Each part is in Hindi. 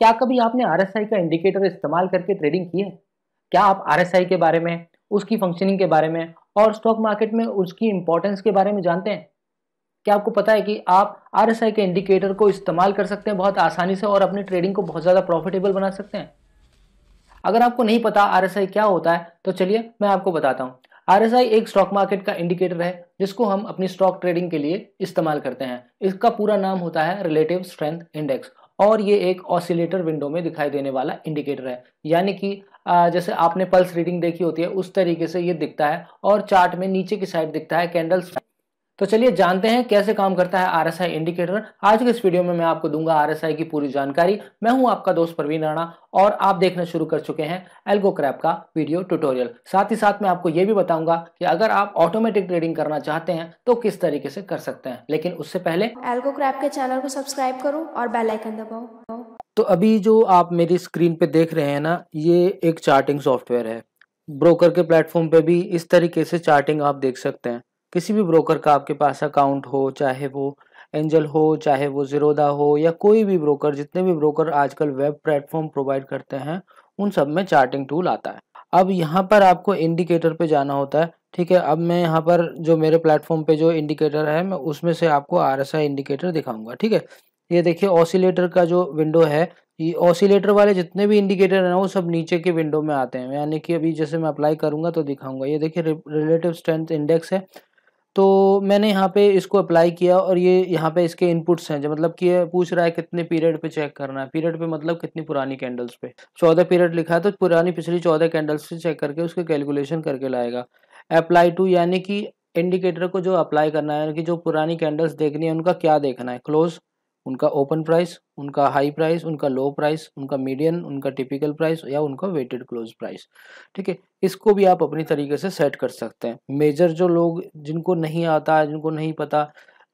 क्या कभी आपने आई का इंडिकेटर इस्तेमाल करके ट्रेडिंग की है क्या आप आई के बारे में उसकी फंक्शनिंग के बारे में और स्टॉक मार्केट में उसकी इंपॉर्टेंस के बारे में जानते हैं क्या आपको पता है कि आप आई के इंडिकेटर को इस्तेमाल कर सकते हैं बहुत आसानी से और अपनी ट्रेडिंग को बहुत ज़्यादा प्रॉफिटेबल बना सकते हैं अगर आपको नहीं पता आई क्या होता है तो चलिए मैं आपको बताता हूँ आई एक स्टॉक मार्केट का इंडिकेटर है जिसको हम अपनी स्टॉक ट्रेडिंग के लिए इस्तेमाल करते हैं इसका पूरा नाम होता है रिलेटिव स्ट्रेंथ इंडेक्स और ये एक ऑसिलेटर विंडो में दिखाई देने वाला इंडिकेटर है यानी कि जैसे आपने पल्स रीडिंग देखी होती है उस तरीके से ये दिखता है और चार्ट में नीचे की साइड दिखता है कैंडल्स तो चलिए जानते हैं कैसे काम करता है आरएसआई इंडिकेटर आज के इस वीडियो में मैं आपको दूंगा आरएसआई की पूरी जानकारी मैं हूं आपका दोस्त प्रवीण राणा और आप देखना शुरू कर चुके हैं एल्गो क्रैप का वीडियो ट्यूटोरियल साथ ही साथ मैं आपको ये भी बताऊंगा कि अगर आप ऑटोमेटिक ट्रेडिंग करना चाहते हैं तो किस तरीके से कर सकते हैं लेकिन उससे पहले एल्गो क्रैप के चैनल को सब्सक्राइब करो और बेलाइकन दबाओ तो अभी जो आप मेरी स्क्रीन पे देख रहे हैं ना ये एक चार्टिंग सॉफ्टवेयर है ब्रोकर के प्लेटफॉर्म पे भी इस तरीके से चार्टिंग आप देख सकते हैं किसी भी ब्रोकर का आपके पास अकाउंट हो चाहे वो एंजल हो चाहे वो जीरोदा हो या कोई भी ब्रोकर जितने भी ब्रोकर आजकल वेब प्लेटफॉर्म प्रोवाइड करते हैं उन सब में चार्टिंग टूल आता है अब यहाँ पर आपको इंडिकेटर पे जाना होता है ठीक है अब मैं यहाँ पर जो मेरे प्लेटफॉर्म पे जो इंडिकेटर है मैं उसमें से आपको आर इंडिकेटर दिखाऊंगा ठीक है ये देखिए ऑसिलेटर का जो विंडो है ये ऑसिलेटर वाले जितने भी इंडिकेटर हैं वो सब नीचे के विंडो में आते हैं यानी कि अभी जैसे मैं अप्लाई करूंगा तो दिखाऊंगा ये देखिए रिलेटिव स्ट्रेंथ इंडेक्स है तो मैंने यहाँ पे इसको अप्लाई किया और ये यहाँ पे इसके इनपुट्स हैं जो मतलब कि पूछ रहा है कितने पीरियड पे चेक करना है पीरियड पे मतलब कितनी पुरानी कैंडल्स पे चौदह पीरियड लिखा है तो पुरानी पिछली चौदह कैंडल्स से चेक करके उसके कैलकुलेशन करके लाएगा अप्लाई टू यानी कि इंडिकेटर को जो अप्लाई करना है यानी कि जो पुरानी कैंडल्स देखनी है उनका क्या देखना है क्लोज उनका ओपन प्राइस उनका हाई प्राइस उनका लो प्राइस उनका मीडियम उनका टिपिकल प्राइस या उनका वेटेड क्लोज प्राइस ठीक है इसको भी आप अपनी तरीके से सेट कर सकते हैं मेजर जो लोग जिनको नहीं आता जिनको नहीं पता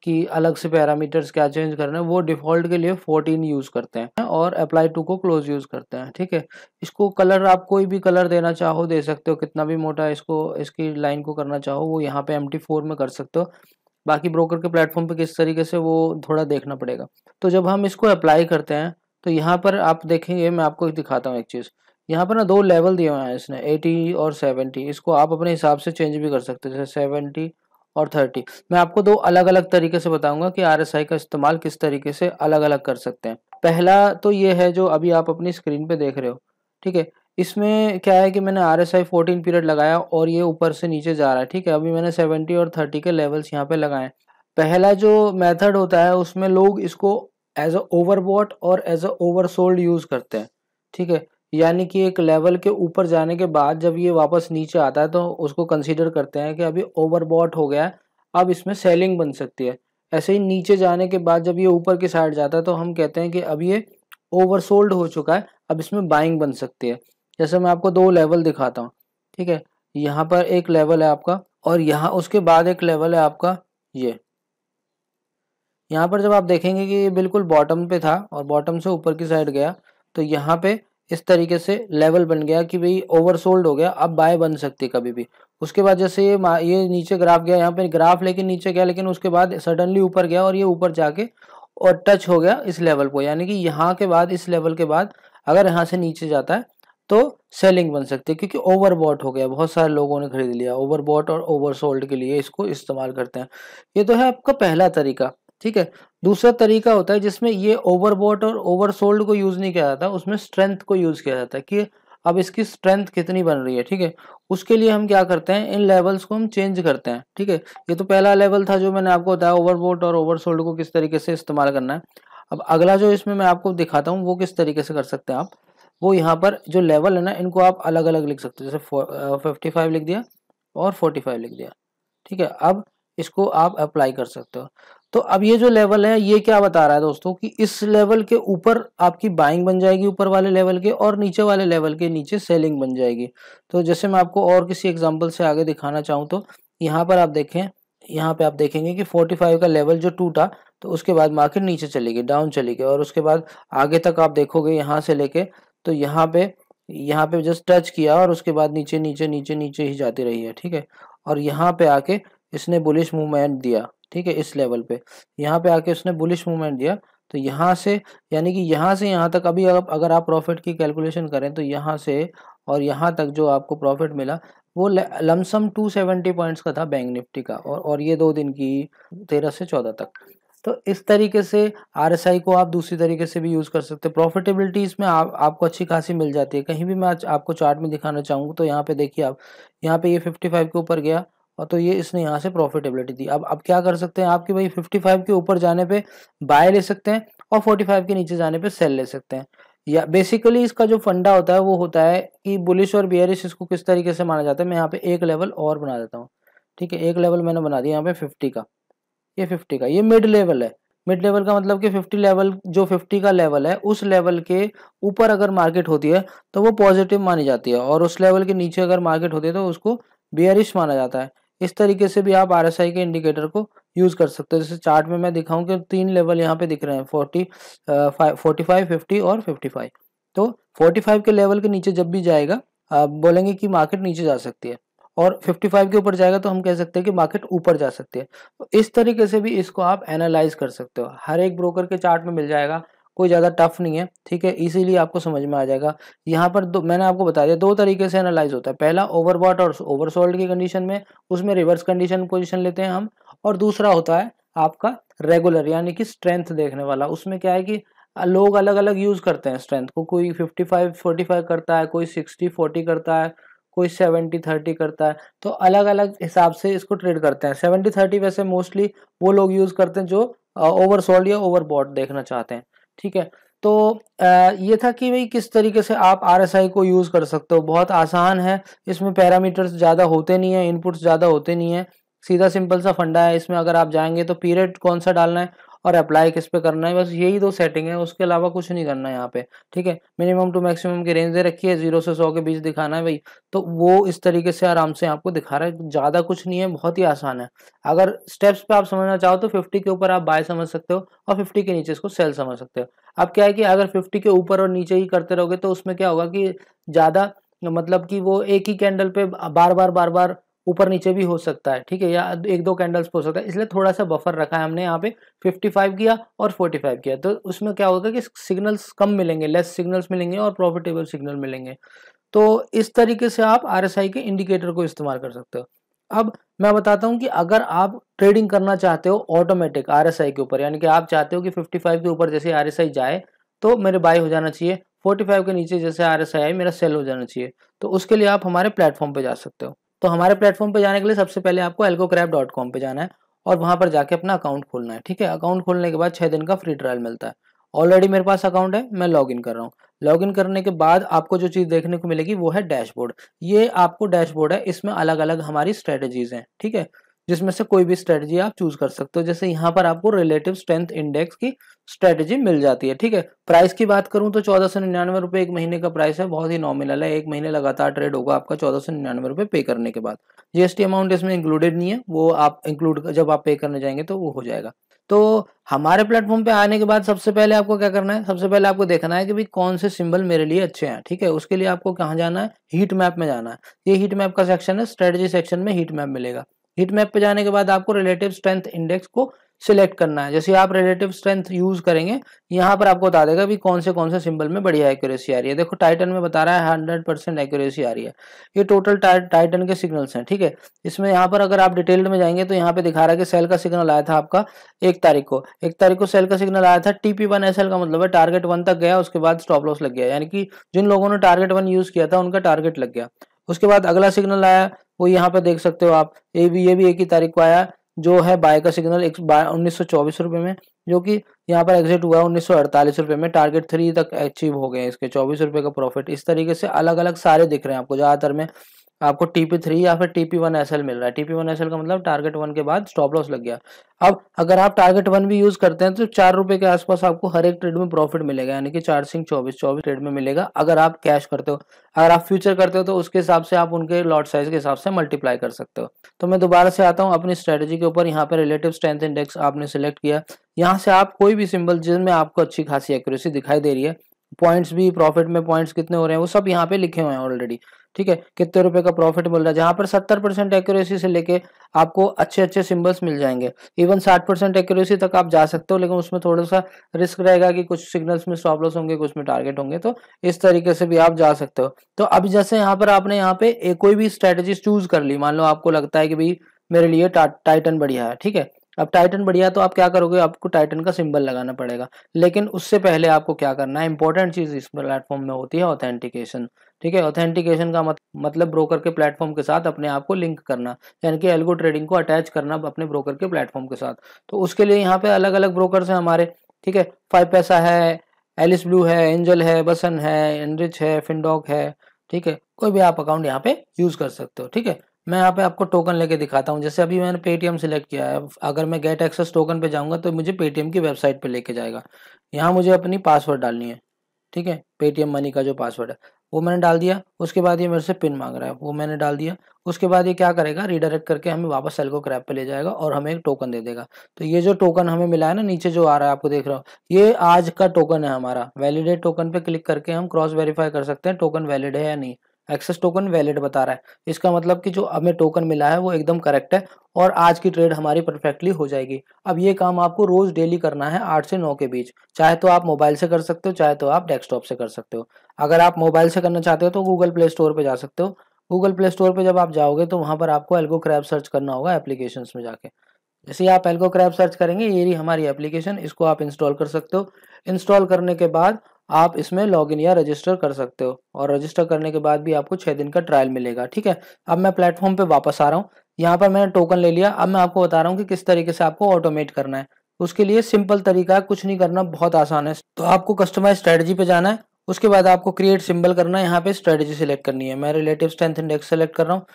कि अलग से पैरामीटर्स क्या चेंज करना है वो डिफ़ॉल्ट के लिए 14 यूज़ करते हैं और अप्लाई टू को क्लोज यूज़ करते हैं ठीक है इसको कलर आप कोई भी कलर देना चाहो दे सकते हो कितना भी मोटा इसको इसकी लाइन को करना चाहो वो यहाँ पे एम टी फोर में कर सकते हो बाकी ब्रोकर के प्लेटफॉर्म पे किस तरीके से वो थोड़ा देखना पड़ेगा तो जब हम इसको अप्लाई करते हैं तो यहाँ पर आप देखेंगे मैं आपको दिखाता हूँ एक चीज़ यहाँ पर ना दो लेवल दिए हुए हैं इसने एटी और सेवेंटी इसको आप अपने हिसाब से चेंज भी कर सकते हैं जैसे 70 और थर्टी मैं आपको दो अलग अलग तरीके से बताऊंगा कि आर का इस्तेमाल किस तरीके से अलग अलग कर सकते हैं पहला तो ये है जो अभी आप अपनी स्क्रीन पे देख रहे हो ठीक है इसमें क्या है कि मैंने R S I fourteen period लगाया और ये ऊपर से नीचे जा रहा है ठीक है अभी मैंने सेवेंटी और थर्टी के लेवल्स यहाँ पे लगाए पहला जो मेथड होता है उसमें लोग इसको एज अ ओवरबॉट और एज अ ओवरसोल्ड यूज करते हैं ठीक है यानी कि एक लेवल के ऊपर जाने के बाद जब ये वापस नीचे आता है तो उसको कंसिडर करते हैं कि अभी ओवरबॉट हो गया अब इसमें सेलिंग बन सकती है ऐसे ही नीचे जाने के बाद जब ये ऊपर की साइड जाता है तो हम कहते हैं कि अब ये ओवरसोल्ड हो चुका है अब इसमें बाइंग बन सकती है जैसे मैं आपको दो लेवल दिखाता हूँ ठीक है यहाँ पर एक लेवल है आपका और यहाँ उसके बाद एक लेवल है आपका ये यहाँ पर जब आप देखेंगे कि ये बिल्कुल बॉटम पे था और बॉटम से ऊपर की साइड गया तो यहाँ पे इस तरीके से लेवल बन गया कि भाई ओवरसोल्ड हो गया अब बाय बन सकती कभी भी उसके बाद जैसे ये ये नीचे ग्राफ गया यहाँ पे ग्राफ लेकिन नीचे गया लेकिन उसके बाद सडनली ऊपर गया और ये ऊपर जाके और टच हो गया इस लेवल को यानी कि यहाँ के बाद इस लेवल के बाद अगर यहाँ से नीचे जाता है तो सेलिंग बन सकती है क्योंकि ओवरबॉट हो गया बहुत सारे लोगों ने खरीद लिया ओवरबॉट और ओवरसोल्ड के लिए इसको इस्तेमाल करते हैं ये तो है आपका पहला तरीका ठीक है दूसरा तरीका होता है जिसमें ये ओवरबॉट और ओवरसोल्ड को यूज नहीं किया जाता उसमें स्ट्रेंथ को यूज किया जाता है कि अब इसकी स्ट्रेंथ कितनी बन रही है ठीक है उसके लिए हम क्या करते हैं इन लेवल्स को हम चेंज करते हैं ठीक है ये तो पहला लेवल था जो मैंने आपको बताया ओवरबोट और ओवरसोल्ड को किस तरीके से इस्तेमाल करना है अब अगला जो इसमें मैं आपको दिखाता हूँ वो किस तरीके से कर सकते हैं आप वो यहाँ पर जो लेवल है ना इनको आप अलग अलग लिख सकते हो जैसे फिफ्टी फाइव लिख दिया और फोर्टी फाइव लिख दिया ठीक है अब इसको आप अप्लाई कर सकते हो तो अब ये जो लेवल है ये क्या बता रहा है दोस्तों कि इस लेवल के ऊपर आपकी बाइंग बन जाएगी ऊपर वाले लेवल के और नीचे वाले लेवल के नीचे सेलिंग बन जाएगी तो जैसे मैं आपको और किसी एग्जाम्पल से आगे दिखाना चाहूँ तो यहाँ पर आप देखें यहाँ पे आप देखेंगे कि 45 का लेवल जो टूटा तो उसके बाद मार्केट नीचे चलेगी डाउन चलेगी और उसके बाद आगे तक आप देखोगे यहाँ से लेके तो यहाँ पे यहाँ पे जस्ट टच किया और उसके बाद नीचे नीचे नीचे नीचे ही जाती रही है ठीक है और यहाँ पे आके इसने बुलिश मूवमेंट दिया ठीक है इस लेवल पे यहाँ पे आके उसने बुलिश मूवमेंट दिया तो यहाँ से यानी कि यहाँ से यहाँ तक अभी अगर आप प्रॉफिट की कैलकुलेशन करें तो यहाँ से और यहाँ तक जो आपको प्रॉफिट मिला वो लमसम 270 पॉइंट्स का था बैंक निफ्टी का और और ये दो दिन की तेरह से चौदह तक तो इस तरीके से आर को आप दूसरी तरीके से भी यूज़ कर सकते हैं प्रॉफिटेबिलिटी इसमें आप आपको अच्छी खासी मिल जाती है कहीं भी मैं आपको चार्ट में दिखाना चाहूँगा तो यहाँ पे देखिए आप यहाँ पे ये फिफ्टी 55 के ऊपर गया और तो ये इसने यहाँ से प्रॉफिटेबिलिटी दी अब अब क्या कर सकते हैं आपके भाई फिफ्टी के ऊपर जाने पर बाय ले सकते हैं और फोर्टी के नीचे जाने पर सेल ले सकते हैं या बेसिकली इसका जो फंडा होता है वो होता है कि बुलिश और बियरिश इसको किस तरीके से माना जाता है मैं यहाँ पे एक लेवल और बना देता हूँ ठीक है एक लेवल मैंने बना दिया यहाँ पे फिफ्टी का ये फिफ्टी का ये मिड लेवल है मिड लेवल का मतलब कि फिफ्टी लेवल जो फिफ्टी का लेवल है उस लेवल के ऊपर अगर मार्केट होती है तो वो पॉजिटिव मानी जाती है और उस लेवल के नीचे अगर मार्केट होती है तो उसको बियरिश माना जाता है इस तरीके से भी आप आर के इंडिकेटर को यूज़ कर सकते हो जैसे चार्ट में मैं दिखाऊं कि तीन लेवल यहाँ पे दिख रहे हैं फोर्टी फोर्टी फाइव फिफ्टी और फिफ्टी फाइव तो फोर्टी फाइव के लेवल के नीचे जब भी जाएगा आप बोलेंगे कि मार्केट नीचे जा सकती है और 55 के ऊपर जाएगा तो हम कह सकते हैं कि मार्केट ऊपर जा सकती है तो इस तरीके से भी इसको आप एनालाइज कर सकते हो हर एक ब्रोकर के चार्ट में मिल जाएगा कोई ज़्यादा टफ नहीं है ठीक है इसीलिए आपको समझ में आ जाएगा यहाँ पर दो मैंने आपको बता दिया दो तरीके से एनालाइज होता है पहला ओवरबॉट और ओवरसोल्ड की कंडीशन में उसमें रिवर्स कंडीशन पोजिशन लेते हैं हम और दूसरा होता है आपका रेगुलर यानी कि स्ट्रेंथ देखने वाला उसमें क्या है कि लोग अलग अलग यूज़ करते हैं स्ट्रेंथ को कोई 55 45 करता है कोई 60 40 करता है कोई सेवेंटी थर्टी करता है तो अलग अलग हिसाब से इसको ट्रेड करते हैं सेवेंटी थर्टी वैसे मोस्टली वो लोग यूज़ करते हैं जो ओवर सोल्ड या ओवर बॉड देखना चाहते हैं ठीक है तो ये था कि भाई किस तरीके से आप आर को यूज़ कर सकते हो बहुत आसान है इसमें पैरामीटर्स ज़्यादा होते नहीं है इनपुट्स ज़्यादा होते नहीं है सीधा सिंपल सा फंडा है इसमें अगर आप जाएंगे तो पीरियड कौन सा डालना है और अप्लाई किस पे करना है बस यही दो सेटिंग है उसके अलावा कुछ नहीं करना है यहाँ पे ठीक है मिनिमम टू मैक्सिमम की रेंज दे रखी है जीरो से सौ के बीच दिखाना है भाई तो वो इस तरीके से आराम से आपको दिखा रहा है ज़्यादा कुछ नहीं है बहुत ही आसान है अगर स्टेप्स पे आप समझना चाहो तो फिफ्टी के ऊपर आप बाय समझ सकते हो और फिफ्टी के नीचे इसको सेल समझ सकते हो अब क्या है कि अगर फिफ्टी के ऊपर और नीचे ही करते रहोगे तो उसमें क्या होगा कि ज़्यादा मतलब कि वो एक ही कैंडल पे बार बार बार बार ऊपर नीचे भी हो सकता है ठीक है या एक दो कैंडल्स हो सकता है इसलिए थोड़ा सा बफर रखा है हमने यहाँ पे 55 किया और 45 किया तो उसमें क्या होगा कि सिग्नल्स कम मिलेंगे लेस सिग्नल्स मिलेंगे और प्रॉफिटेबल सिग्नल मिलेंगे तो इस तरीके से आप आर के इंडिकेटर को इस्तेमाल कर सकते हो अब मैं बताता हूँ कि अगर आप ट्रेडिंग करना चाहते हो ऑटोमेटिक आर के ऊपर यानी कि आप चाहते हो कि फिफ्टी के ऊपर जैसे आर जाए तो मेरे बाय हो जाना चाहिए 45 के नीचे जैसे आर एस आई मेरा सेल हो जाना चाहिए तो उसके लिए आप हमारे प्लेटफॉर्म पर जा सकते हो तो हमारे प्लेटफॉर्म पे जाने के लिए सबसे पहले आपको एल्कोक्रैप डॉट कॉम पर जाना है और वहाँ पर जाके अपना अकाउंट खोलना है ठीक है अकाउंट खोलने के बाद छः दिन का फ्री ट्रायल मिलता है ऑलरेडी मेरे पास अकाउंट है मैं लॉगिन कर रहा हूँ लॉगिन करने के बाद आपको जो चीज़ देखने को मिलेगी वो है डैशबोर्ड ये आपको डैशबोर्ड है इसमें अलग अलग हमारी स्ट्रेटजीज हैं ठीक है जिसमें से कोई भी स्ट्रेटजी आप चूज कर सकते हो जैसे यहाँ पर आपको रिलेटिव स्ट्रेंथ इंडेक्स की स्ट्रेटजी मिल जाती है ठीक है प्राइस की बात करूं तो चौदह सौ निन्यानवे रुपए एक महीने का प्राइस है बहुत ही नॉमिनल है एक महीने लगातार ट्रेड होगा आपका चौदह सौ निन्यानवे रुपए पे करने के बाद जीएसटी अमाउंट इसमें इंक्लूडेड नहीं है वो आप इंक्लूड जब आप पे करने जाएंगे तो वो हो जाएगा तो हमारे प्लेटफॉर्म पे आने के बाद सबसे पहले आपको क्या करना है सबसे पहले आपको देखना है कि भाई कौन से सिंबल मेरे लिए अच्छे हैं ठीक है उसके लिए आपको कहाँ जाना है हीट मैप में जाना है ये हीट मैप का सेक्शन है स्ट्रेटजी सेक्शन में हीट मैप मिलेगा हिट मैप पे जाने के बाद आपको रिलेटिव स्ट्रेंथ इंडेक्स को सिलेक्ट करना है जैसे आप रिलेटिव स्ट्रेंथ यूज करेंगे यहाँ पर आपको बता देगा भी कौन से कौन से सिंबल में बढ़िया एक्यूरेसी आ रही है देखो टाइटन में बता रहा है हंड्रेड परसेंट एक्यूरेसी आ रही है ये टोटल टाइटन के सिग्नल्स हैं ठीक है इसमें यहाँ पर अगर आप डिटेल्ड में जाएंगे तो यहाँ पे दिखा रहा है कि सेल का सिग्नल आया था आपका एक तारीख को एक तारीख को सेल का सिग्नल आया था टीपी वन एस का मतलब है टारगेट वन तक गया उसके बाद स्टॉप लॉस लग गया यानी कि जिन लोगों ने टारगेट वन यूज किया था उनका टारगेट लग गया उसके बाद अगला सिग्नल आया वो यहाँ पे देख सकते हो आप ये भी ये भी एक ही तारीख को आया जो है बाय का सिग्नल एक उन्नीस रुपए में जो कि यहाँ पर एग्जिट हुआ है उन्नीस रुपए में टारगेट थ्री तक अचीव हो गए इसके चौबीस रुपए का प्रॉफिट इस तरीके से अलग अलग सारे दिख रहे हैं आपको ज़्यादातर में आपको टीपी थ्री या फिर टीपी वन एस एल मिल रहा है टीपी वन एस एल का मतलब टारगेट वन के बाद स्टॉप लॉस लग गया अब अगर आप टारगेट वन भी यूज करते हैं तो चार रुपए के आसपास आपको हर एक ट्रेड में प्रॉफिट मिलेगा यानी कि चार सिंह चौबीस चौबीस ट्रेड में मिलेगा अगर आप कैश करते हो अगर आप फ्यूचर करते हो तो उसके हिसाब से आप उनके लॉट साइज के हिसाब से मल्टीप्लाई कर सकते हो तो मैं दोबारा से आता हूँ अपनी स्ट्रेटेजी के ऊपर यहाँ पे रिलेटिव स्ट्रेंथ इंडेक्स आपने सेलेक्ट किया यहाँ से आप कोई भी सिंबल जिसमें आपको अच्छी खासी एक्यूरेसी दिखाई दे रही है पॉइंट्स भी प्रॉफिट में पॉइंट्स कितने हो रहे हैं वो सब यहाँ पे लिखे हुए हैं ऑलरेडी ठीक है कितने रुपए का प्रॉफिट मिल रहा है जहां पर सत्तर परसेंट एक्यूरेसी से लेके आपको अच्छे अच्छे सिंबल्स मिल जाएंगे इवन साठ परसेंट एक्यूरेसी तक आप जा सकते हो लेकिन उसमें थोड़ा सा रिस्क रहेगा कि कुछ सिग्नल्स में स्टॉप लॉस होंगे कुछ में टारगेट होंगे तो इस तरीके से भी आप जा सकते हो तो अभी जैसे यहाँ पर आपने यहाँ पे एक कोई भी स्ट्रेटेजी चूज कर ली मान लो आपको लगता है कि भाई मेरे लिए टाइटन बढ़िया है ठीक है अब टाइटन बढ़िया तो आप क्या करोगे आपको टाइटन का सिंबल लगाना पड़ेगा लेकिन उससे पहले आपको क्या करना है इंपॉर्टेंट चीज इस प्लेटफॉर्म में होती है ऑथेंटिकेशन ठीक है ऑथेंटिकेशन का मत, मतलब ब्रोकर के प्लेटफॉर्म के साथ अपने आप को लिंक करना यानी कि एल्गो ट्रेडिंग को अटैच करना अपने ब्रोकर के प्लेटफॉर्म के साथ तो उसके लिए यहाँ पे अलग अलग ब्रोकर हैं हमारे ठीक है फाइव पैसा है एलिस ब्लू है एंजल है बसन है एनरिच है फिनडॉक है ठीक है कोई भी आप अकाउंट यहाँ पे यूज कर सकते हो ठीक है मैं यहाँ पे आपको टोकन लेके दिखाता हूँ जैसे अभी मैंने पेटीएम सेलेक्ट किया है अगर मैं गेट एक्सेस टोकन पे जाऊँगा तो मुझे पेटीएम की वेबसाइट पे लेके जाएगा यहाँ मुझे अपनी पासवर्ड डालनी है ठीक है पेटीएम मनी का जो पासवर्ड है वो मैंने डाल दिया उसके बाद ये मेरे से पिन मांग रहा है वो मैंने डाल दिया उसके बाद ये क्या करेगा रिडायरेक्ट करके हमें वापस सेल को क्रैप पे ले जाएगा और हमें एक टोकन दे देगा तो ये जो टोकन हमें मिला है ना नीचे जो आ रहा है आपको देख रहा हो ये आज का टोकन है हमारा वैलिडेट टोकन पे क्लिक करके हम क्रॉस वेरीफाई कर सकते हैं टोकन वैलिड है या नहीं एक्सेस टोकन वैलिड बता रहा है इसका मतलब कि जो हमें टोकन मिला है वो एकदम करेक्ट है और आज की ट्रेड हमारी परफेक्टली हो जाएगी अब ये काम आपको रोज डेली करना है आठ से नौ के बीच चाहे तो आप मोबाइल से कर सकते हो चाहे तो आप डेस्कटॉप से कर सकते हो अगर आप मोबाइल से करना चाहते हो तो गूगल प्ले स्टोर पर जा सकते हो गूगल प्ले स्टोर पर जब आप जाओगे तो वहाँ पर आपको एल्गो क्रैप सर्च करना होगा एप्लीकेशन में जाके जैसे आप एल्गो क्रैप सर्च करेंगे ये रही हमारी एप्लीकेशन इसको आप इंस्टॉल कर सकते हो इंस्टॉल करने के बाद आप इसमें लॉगिन या रजिस्टर कर सकते हो और रजिस्टर करने के बाद भी आपको छः दिन का ट्रायल मिलेगा ठीक है अब मैं प्लेटफॉर्म पे वापस आ रहा हूँ यहाँ पर मैंने टोकन ले लिया अब मैं आपको बता रहा हूँ कि किस तरीके से आपको ऑटोमेट करना है उसके लिए सिंपल तरीका है कुछ नहीं करना बहुत आसान है तो आपको कस्टमाइज स्ट्रेटजी पे जाना है उसके बाद आपको क्रिएट सिंबल करना है यहाँ पे स्ट्रेटजी सिलेक्ट करनी है मैं रिलेटिव स्ट्रेंथ इंडेक्स सेलेक्ट कर रहा हूँ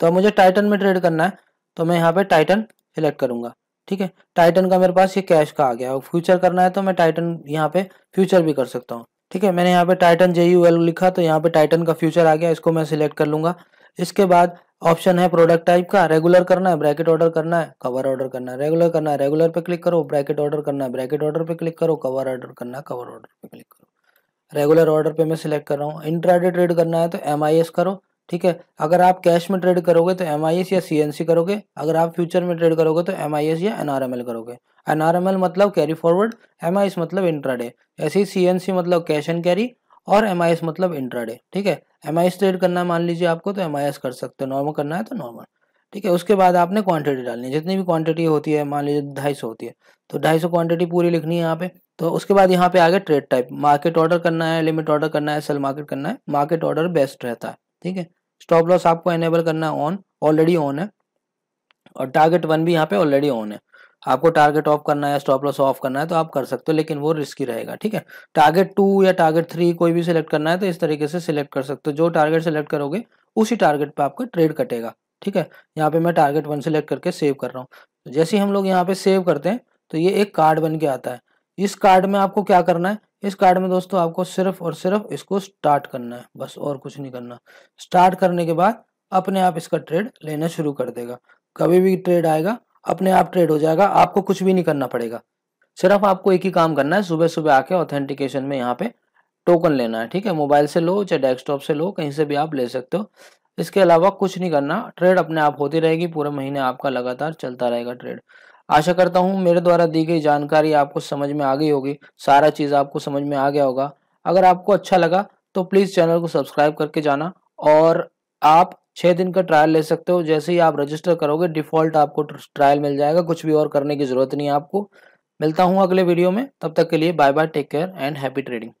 तो मुझे टाइटन में ट्रेड करना है तो मैं यहाँ पे टाइटन सेलेक्ट करूंगा ठीक है टाइटन का मेरे पास ये कैश का आ गया फ्यूचर करना है तो मैं टाइटन यहाँ पे फ्यूचर भी कर सकता हूँ ठीक है मैंने यहाँ पे टाइटन जे यू एल लिखा तो यहाँ पे टाइटन का फ्यूचर आ गया इसको मैं सिलेक्ट कर लूंगा इसके बाद ऑप्शन है प्रोडक्ट टाइप का रेगुलर करना है ब्रैकेट ऑर्डर करना है कवर ऑर्डर करना है रेगुलर करना है रेगुलर पे क्लिक करो ब्रैकेट ऑर्डर करना है ब्रैकेट ऑर्डर पे क्लिक करो कवर ऑर्डर करना है कवर ऑर्डर पे क्लिक करो रेगुलर ऑर्डर पे मैं सिलेक्ट कर रहा हूँ इंट्राडे ट्रेड करना है तो एम करो ठीक है अगर आप कैश में ट्रेड करोगे तो एम या सी करोगे अगर आप फ्यूचर में ट्रेड करोगे तो एम या एन करोगे एन मतलब कैरी फॉरवर्ड एम मतलब इंट्राडे ऐसे ही सी मतलब कैश एंड कैरी और एम मतलब इंट्राडे ठीक है एम ट्रेड करना मान लीजिए आपको तो एम कर सकते हो नॉर्मल करना है तो नॉर्मल ठीक है उसके बाद आपने क्वांटिटी डालनी है जितनी भी क्वांटिटी होती है मान लीजिए ढाई सौ होती है तो ढाई सौ क्वांटिटी पूरी लिखनी है यहाँ पे तो उसके बाद यहाँ पे आगे ट्रेड टाइप मार्केट ऑर्डर करना है लिमिट ऑर्डर करना है सेल मार्केट करना है मार्केट ऑर्डर बेस्ट रहता है ठीक है स्टॉप लॉस आपको एनेबल करना है ऑन ऑलरेडी ऑन है और टारगेट वन भी यहाँ पे ऑलरेडी ऑन है आपको टारगेट ऑफ करना है स्टॉप लॉस ऑफ करना है तो आप कर सकते हो लेकिन वो रिस्की रहेगा ठीक है टारगेट टू या टारगेट थ्री कोई भी सिलेक्ट करना है तो इस तरीके से सिलेक्ट कर सकते हो जो टारगेट सिलेक्ट करोगे उसी टारगेट पर आपका ट्रेड कटेगा ठीक है यहाँ पे मैं टारगेट वन सिलेक्ट करके सेव कर रहा हूँ जैसे ही हम लोग यहाँ पे सेव करते हैं तो ये एक कार्ड बन के आता है इस कार्ड में आपको क्या करना है इस कार्ड में दोस्तों आपको सिर्फ और सिर्फ इसको स्टार्ट करना है बस और कुछ नहीं करना स्टार्ट करने के बाद अपने आप इसका ट्रेड लेना शुरू कर देगा कभी भी ट्रेड आएगा अपने आप ट्रेड हो जाएगा आपको कुछ भी नहीं करना पड़ेगा सिर्फ आपको एक ही काम करना है सुबह सुबह आके ऑथेंटिकेशन में यहाँ पे टोकन लेना है ठीक है मोबाइल से लो चाहे डेस्कटॉप से लो कहीं से भी आप ले सकते हो इसके अलावा कुछ नहीं करना ट्रेड अपने आप होती रहेगी पूरे महीने आपका लगातार चलता रहेगा ट्रेड आशा करता हूँ मेरे द्वारा दी गई जानकारी आपको समझ में आ गई होगी सारा चीज़ आपको समझ में आ गया होगा अगर आपको अच्छा लगा तो प्लीज़ चैनल को सब्सक्राइब करके जाना और आप छः दिन का ट्रायल ले सकते हो जैसे ही आप रजिस्टर करोगे डिफ़ॉल्ट आपको ट्रायल मिल जाएगा कुछ भी और करने की ज़रूरत नहीं है आपको मिलता हूँ अगले वीडियो में तब तक के लिए bye bye take care and happy trading